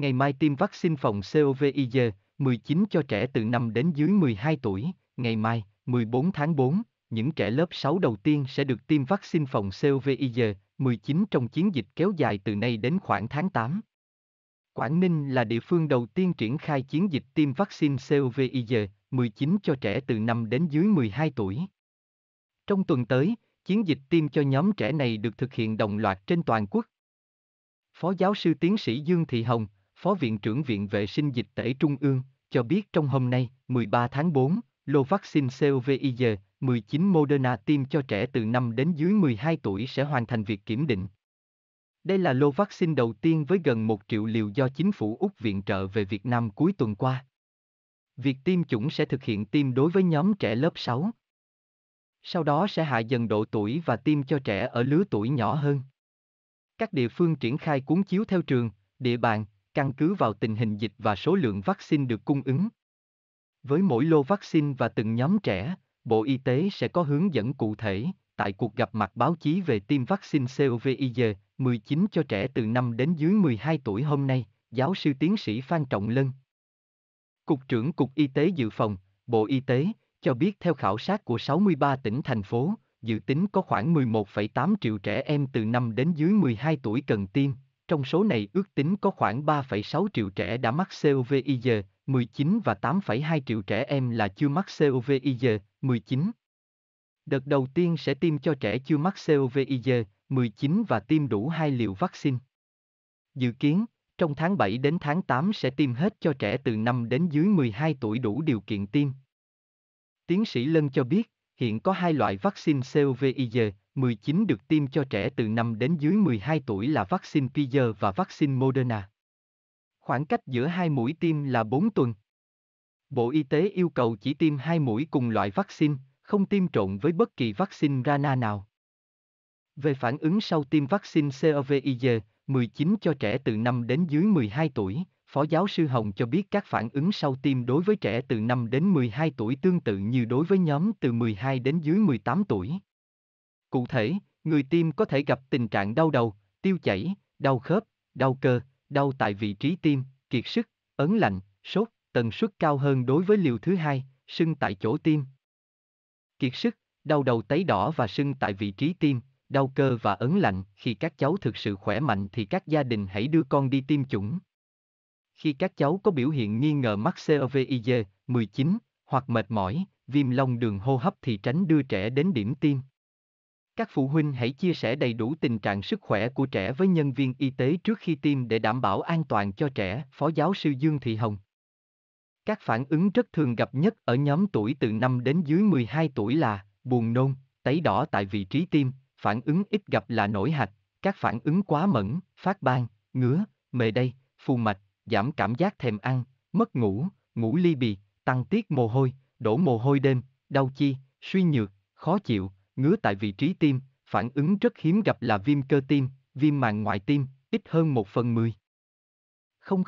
ngày mai tiêm vaccine phòng COVID 19 cho trẻ từ 5 đến dưới 12 tuổi, ngày mai, 14 tháng 4, những trẻ lớp 6 đầu tiên sẽ được tiêm vaccine phòng COVID 19 trong chiến dịch kéo dài từ nay đến khoảng tháng 8. Quảng Ninh là địa phương đầu tiên triển khai chiến dịch tiêm vaccine COVID 19 cho trẻ từ 5 đến dưới 12 tuổi. Trong tuần tới, chiến dịch tiêm cho nhóm trẻ này được thực hiện đồng loạt trên toàn quốc. Phó giáo sư tiến sĩ Dương Thị Hồng, Phó Viện trưởng Viện Vệ sinh Dịch tễ Trung ương, cho biết trong hôm nay, 13 tháng 4, lô vaccine COVID 19 Moderna tiêm cho trẻ từ 5 đến dưới 12 tuổi sẽ hoàn thành việc kiểm định. Đây là lô vaccine đầu tiên với gần 1 triệu liều do chính phủ Úc viện trợ về Việt Nam cuối tuần qua. Việc tiêm chủng sẽ thực hiện tiêm đối với nhóm trẻ lớp 6. Sau đó sẽ hạ dần độ tuổi và tiêm cho trẻ ở lứa tuổi nhỏ hơn. Các địa phương triển khai cuốn chiếu theo trường, địa bàn, căn cứ vào tình hình dịch và số lượng vaccine được cung ứng. Với mỗi lô vaccine và từng nhóm trẻ, Bộ Y tế sẽ có hướng dẫn cụ thể tại cuộc gặp mặt báo chí về tiêm vaccine COVID-19 cho trẻ từ 5 đến dưới 12 tuổi hôm nay, giáo sư tiến sĩ Phan Trọng Lân. Cục trưởng Cục Y tế Dự phòng, Bộ Y tế, cho biết theo khảo sát của 63 tỉnh thành phố, dự tính có khoảng 11,8 triệu trẻ em từ 5 đến dưới 12 tuổi cần tiêm. Trong số này ước tính có khoảng 3,6 triệu trẻ đã mắc COVID 19 và 8,2 triệu trẻ em là chưa mắc COVID 19. Đợt đầu tiên sẽ tiêm cho trẻ chưa mắc COVID 19 và tiêm đủ hai liều vaccine. Dự kiến, trong tháng 7 đến tháng 8 sẽ tiêm hết cho trẻ từ 5 đến dưới 12 tuổi đủ điều kiện tiêm. Tiến sĩ Lân cho biết, hiện có hai loại vaccine COVID 19 19 được tiêm cho trẻ từ 5 đến dưới 12 tuổi là vaccine Pfizer và vaccine Moderna. Khoảng cách giữa hai mũi tiêm là 4 tuần. Bộ Y tế yêu cầu chỉ tiêm hai mũi cùng loại vaccine, không tiêm trộn với bất kỳ vaccine Rana nào. Về phản ứng sau tiêm vaccine COVID 19 cho trẻ từ 5 đến dưới 12 tuổi, Phó giáo sư Hồng cho biết các phản ứng sau tiêm đối với trẻ từ 5 đến 12 tuổi tương tự như đối với nhóm từ 12 đến dưới 18 tuổi. Cụ thể, người tiêm có thể gặp tình trạng đau đầu, tiêu chảy, đau khớp, đau cơ, đau tại vị trí tim, kiệt sức, ấn lạnh, sốt, tần suất cao hơn đối với liều thứ hai, sưng tại chỗ tiêm. Kiệt sức, đau đầu tấy đỏ và sưng tại vị trí tim, đau cơ và ấn lạnh, khi các cháu thực sự khỏe mạnh thì các gia đình hãy đưa con đi tiêm chủng. Khi các cháu có biểu hiện nghi ngờ mắc COVID-19 hoặc mệt mỏi, viêm lông đường hô hấp thì tránh đưa trẻ đến điểm tiêm. Các phụ huynh hãy chia sẻ đầy đủ tình trạng sức khỏe của trẻ với nhân viên y tế trước khi tiêm để đảm bảo an toàn cho trẻ, Phó giáo sư Dương Thị Hồng. Các phản ứng rất thường gặp nhất ở nhóm tuổi từ 5 đến dưới 12 tuổi là buồn nôn, tấy đỏ tại vị trí tim. phản ứng ít gặp là nổi hạch, các phản ứng quá mẫn, phát ban, ngứa, mề đay, phù mạch, giảm cảm giác thèm ăn, mất ngủ, ngủ ly bì, tăng tiết mồ hôi, đổ mồ hôi đêm, đau chi, suy nhược, khó chịu, ngứa tại vị trí tim, phản ứng rất hiếm gặp là viêm cơ tim, viêm màng ngoại tim, ít hơn 1 phần 10. 000,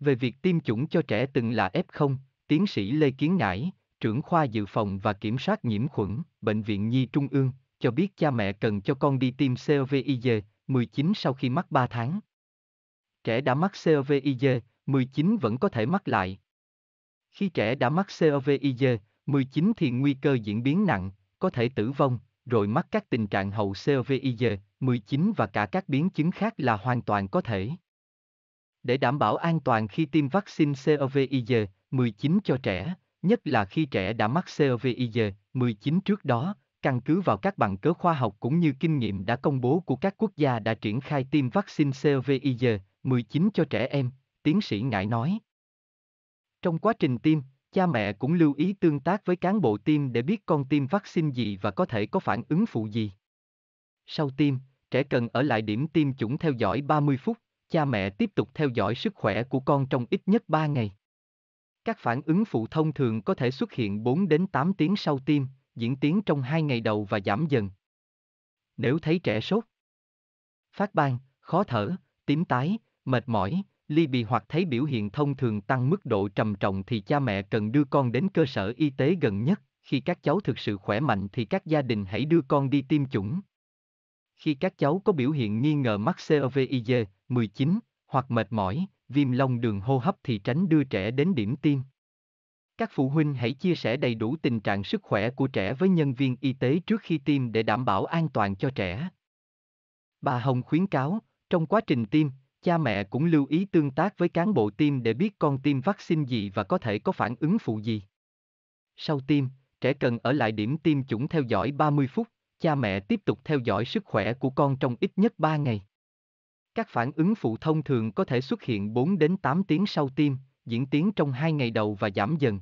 về việc tiêm chủng cho trẻ từng là F0, tiến sĩ Lê Kiến Ngãi, trưởng khoa dự phòng và kiểm soát nhiễm khuẩn, Bệnh viện Nhi Trung ương, cho biết cha mẹ cần cho con đi tiêm COVID 19 sau khi mắc 3 tháng. Trẻ đã mắc COVID 19 vẫn có thể mắc lại. Khi trẻ đã mắc COVID 19 thì nguy cơ diễn biến nặng, có thể tử vong, rồi mắc các tình trạng hậu COVID-19 và cả các biến chứng khác là hoàn toàn có thể. Để đảm bảo an toàn khi tiêm vaccine COVID-19 cho trẻ, nhất là khi trẻ đã mắc COVID-19 trước đó, căn cứ vào các bằng cớ khoa học cũng như kinh nghiệm đã công bố của các quốc gia đã triển khai tiêm vaccine COVID-19 cho trẻ em, tiến sĩ Ngải nói. Trong quá trình tiêm, Cha mẹ cũng lưu ý tương tác với cán bộ tiêm để biết con tiêm vaccine gì và có thể có phản ứng phụ gì. Sau tiêm, trẻ cần ở lại điểm tiêm chủng theo dõi 30 phút, cha mẹ tiếp tục theo dõi sức khỏe của con trong ít nhất 3 ngày. Các phản ứng phụ thông thường có thể xuất hiện 4 đến 8 tiếng sau tiêm, diễn tiến trong 2 ngày đầu và giảm dần. Nếu thấy trẻ sốt, phát ban, khó thở, tím tái, mệt mỏi, ly bì hoặc thấy biểu hiện thông thường tăng mức độ trầm trọng thì cha mẹ cần đưa con đến cơ sở y tế gần nhất, khi các cháu thực sự khỏe mạnh thì các gia đình hãy đưa con đi tiêm chủng. Khi các cháu có biểu hiện nghi ngờ mắc COVID 19 hoặc mệt mỏi, viêm lông đường hô hấp thì tránh đưa trẻ đến điểm tiêm. Các phụ huynh hãy chia sẻ đầy đủ tình trạng sức khỏe của trẻ với nhân viên y tế trước khi tiêm để đảm bảo an toàn cho trẻ. Bà Hồng khuyến cáo, trong quá trình tiêm, Cha mẹ cũng lưu ý tương tác với cán bộ tiêm để biết con tiêm vaccine gì và có thể có phản ứng phụ gì. Sau tiêm, trẻ cần ở lại điểm tiêm chủng theo dõi 30 phút, cha mẹ tiếp tục theo dõi sức khỏe của con trong ít nhất 3 ngày. Các phản ứng phụ thông thường có thể xuất hiện 4 đến 8 tiếng sau tiêm, diễn tiến trong 2 ngày đầu và giảm dần.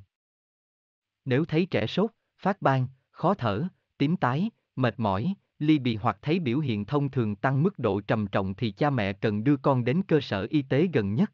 Nếu thấy trẻ sốt, phát ban, khó thở, tím tái, mệt mỏi, ly bị hoặc thấy biểu hiện thông thường tăng mức độ trầm trọng thì cha mẹ cần đưa con đến cơ sở y tế gần nhất.